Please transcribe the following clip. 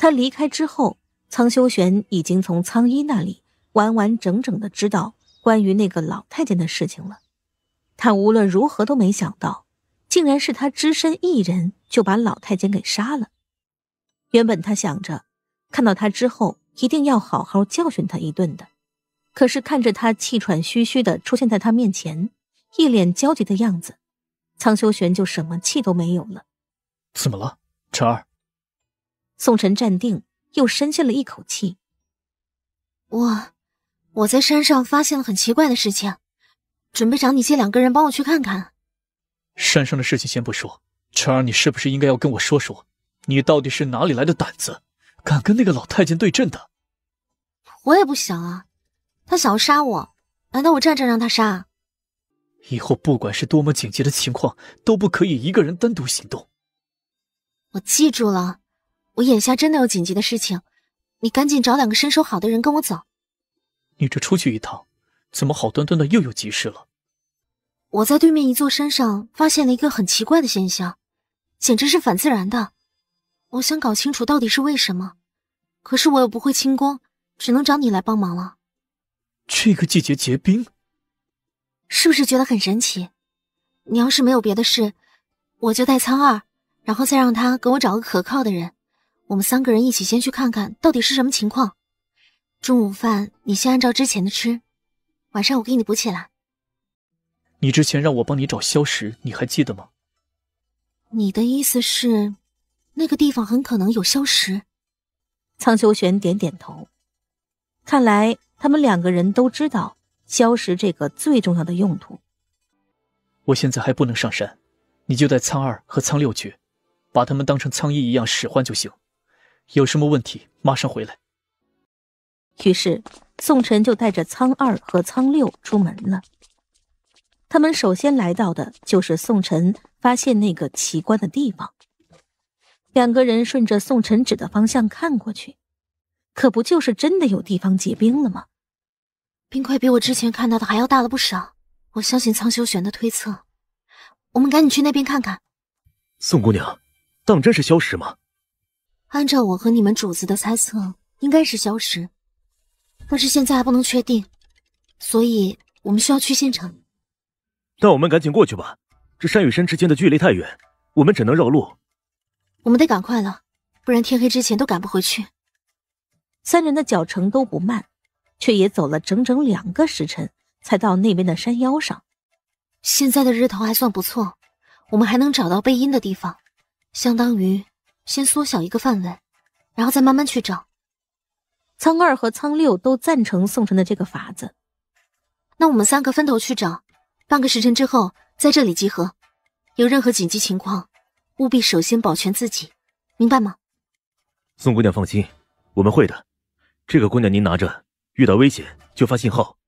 他离开之后，苍修玄已经从苍一那里完完整整的知道关于那个老太监的事情了。他无论如何都没想到，竟然是他只身一人就把老太监给杀了。原本他想着，看到他之后一定要好好教训他一顿的，可是看着他气喘吁吁的出现在他面前，一脸焦急的样子，苍修玄就什么气都没有了。怎么了，陈儿？宋晨站定，又深吸了一口气。我，我在山上发现了很奇怪的事情，准备找你借两个人帮我去看看。山上的事情先不说，晨儿，你是不是应该要跟我说说？你到底是哪里来的胆子，敢跟那个老太监对阵的？我也不想啊，他想要杀我，难道我站着让他杀？以后不管是多么紧急的情况，都不可以一个人单独行动。我记住了。我眼下真的有紧急的事情，你赶紧找两个身手好的人跟我走。你这出去一趟，怎么好端端的又有急事了？我在对面一座山上发现了一个很奇怪的现象，简直是反自然的。我想搞清楚到底是为什么，可是我又不会轻功，只能找你来帮忙了。这个季节结冰，是不是觉得很神奇？你要是没有别的事，我就带苍二，然后再让他给我找个可靠的人。我们三个人一起先去看看到底是什么情况。中午饭你先按照之前的吃，晚上我给你补起来。你之前让我帮你找硝石，你还记得吗？你的意思是，那个地方很可能有硝石？苍秋玄点点头。看来他们两个人都知道硝石这个最重要的用途。我现在还不能上山，你就带苍二和苍六去，把他们当成苍一一样使唤就行。有什么问题，马上回来。于是宋晨就带着苍二和苍六出门了。他们首先来到的就是宋晨发现那个奇观的地方。两个人顺着宋晨指的方向看过去，可不就是真的有地方结冰了吗？冰块比我之前看到的还要大了不少。我相信苍修玄的推测，我们赶紧去那边看看。宋姑娘，当真是消失吗？按照我和你们主子的猜测，应该是消失，但是现在还不能确定，所以我们需要去现场。那我们赶紧过去吧，这山与山之间的距离太远，我们只能绕路。我们得赶快了，不然天黑之前都赶不回去。三人的脚程都不慢，却也走了整整两个时辰才到那边的山腰上。现在的日头还算不错，我们还能找到背阴的地方，相当于。先缩小一个范围，然后再慢慢去找。苍二和苍六都赞成宋晨的这个法子。那我们三个分头去找，半个时辰之后在这里集合。有任何紧急情况，务必首先保全自己，明白吗？宋姑娘放心，我们会的。这个姑娘您拿着，遇到危险就发信号。